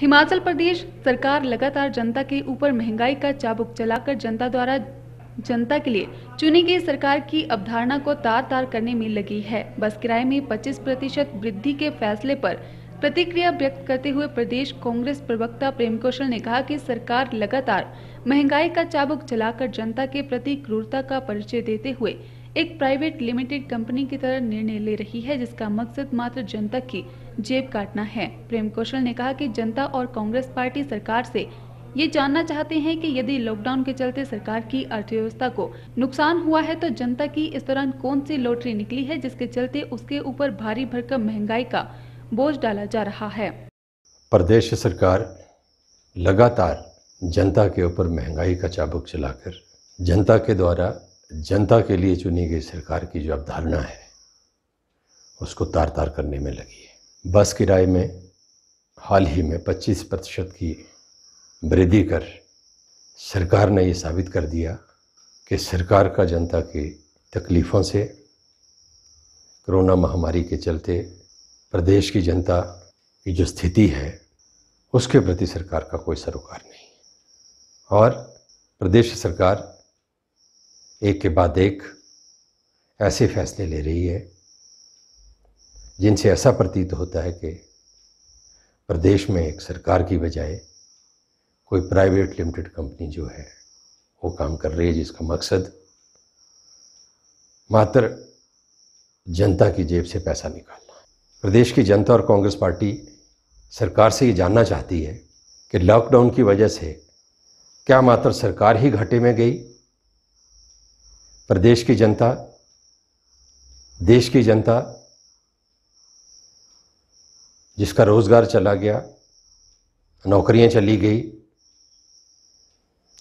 हिमाचल प्रदेश सरकार लगातार जनता के ऊपर महंगाई का चाबुक चलाकर जनता द्वारा जनता के लिए चुनी गई सरकार की अवधारणा को तार तार करने में लगी है बस किराए में 25 प्रतिशत वृद्धि के फैसले पर प्रतिक्रिया व्यक्त करते हुए प्रदेश कांग्रेस प्रवक्ता प्रेम कौशल ने कहा कि सरकार लगातार महंगाई का चाबुक चलाकर जनता के प्रति क्रूरता का परिचय देते हुए एक प्राइवेट लिमिटेड कंपनी की तरह निर्णय ले रही है जिसका मकसद मात्र जनता की जेब काटना है प्रेम कौशल ने कहा कि जनता और कांग्रेस पार्टी सरकार से ये जानना चाहते हैं कि यदि लॉकडाउन के चलते सरकार की अर्थव्यवस्था को नुकसान हुआ है तो जनता की इस दौरान कौन सी लॉटरी निकली है जिसके चलते उसके ऊपर भारी भरकम महंगाई का बोझ डाला जा रहा है प्रदेश सरकार लगातार जनता के ऊपर महंगाई का चाबुक चलाकर जनता के द्वारा जनता के लिए चुनी गई सरकार की जो अवधारणा है उसको तार तार करने में लगी है बस किराए में हाल ही में 25 प्रतिशत की वृद्धि कर सरकार ने ये साबित कर दिया कि सरकार का जनता की तकलीफ़ों से कोरोना महामारी के चलते प्रदेश की जनता की जो स्थिति है उसके प्रति सरकार का कोई सरोकार नहीं और प्रदेश सरकार एक के बाद एक ऐसे फैसले ले रही है जिनसे ऐसा प्रतीत होता है कि प्रदेश में एक सरकार की बजाय कोई प्राइवेट लिमिटेड कंपनी जो है वो काम कर रही है जिसका मकसद मात्र जनता की जेब से पैसा निकालना प्रदेश की जनता और कांग्रेस पार्टी सरकार से ये जानना चाहती है कि लॉकडाउन की वजह से क्या मात्र सरकार ही घाटे में गई प्रदेश की जनता देश की जनता जिसका रोज़गार चला गया नौकरियां चली गई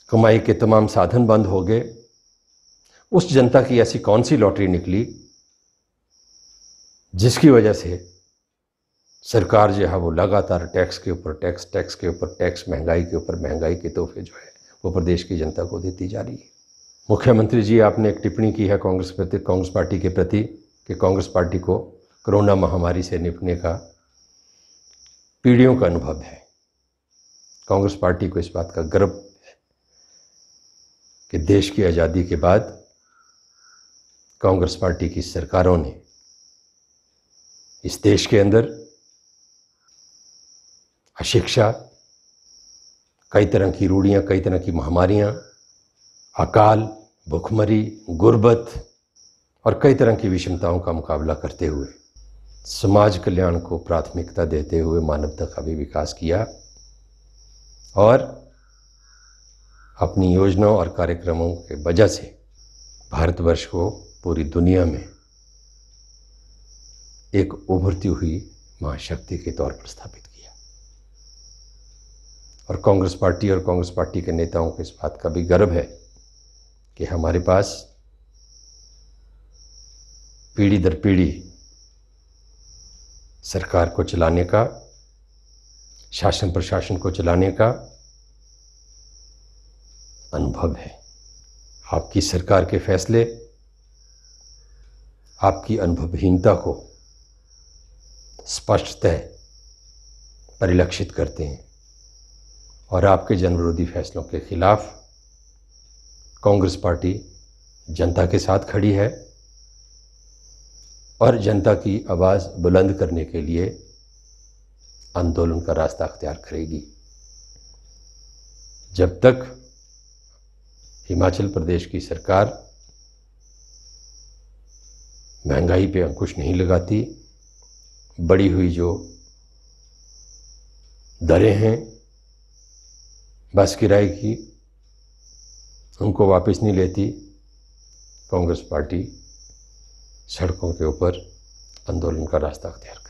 कमाई के तमाम साधन बंद हो गए उस जनता की ऐसी कौन सी लॉटरी निकली जिसकी वजह से सरकार जो है वो लगातार टैक्स के ऊपर टैक्स टैक्स के ऊपर टैक्स महंगाई के ऊपर महंगाई के तोहफे जो है वो प्रदेश की जनता को देती जा रही है मुख्यमंत्री जी आपने एक टिप्पणी की है कांग्रेस प्रति कांग्रेस पार्टी के प्रति कि कांग्रेस पार्टी को कोरोना महामारी से निपटने का पीढ़ियों का अनुभव है कांग्रेस पार्टी को इस बात का गर्व है कि देश की आज़ादी के बाद कांग्रेस पार्टी की सरकारों ने इस देश के अंदर अशिक्षा कई तरह की रूढ़ियाँ कई तरह की महामारियाँ अकाल भुखमरी गुर्बत और कई तरह की विषमताओं का मुकाबला करते हुए समाज कल्याण को प्राथमिकता देते हुए मानवता का भी विकास किया और अपनी योजनाओं और कार्यक्रमों के वजह से भारतवर्ष को पूरी दुनिया में एक उभरती हुई महाशक्ति के तौर पर स्थापित किया और कांग्रेस पार्टी और कांग्रेस पार्टी के नेताओं को इस बात का भी गर्व है कि हमारे पास पीढ़ी दर पीढ़ी सरकार को चलाने का शासन प्रशासन को चलाने का अनुभव है आपकी सरकार के फैसले आपकी अनुभवहीनता को स्पष्टतः परिलक्षित करते हैं और आपके जनविरोधी फैसलों के खिलाफ़ कांग्रेस पार्टी जनता के साथ खड़ी है और जनता की आवाज़ बुलंद करने के लिए आंदोलन का रास्ता अख्तियार करेगी जब तक हिमाचल प्रदेश की सरकार महंगाई पे अंकुश नहीं लगाती बड़ी हुई जो दरें हैं बस किराए की उनको वापस नहीं लेती कांग्रेस पार्टी सड़कों के ऊपर आंदोलन का रास्ता अख्तियार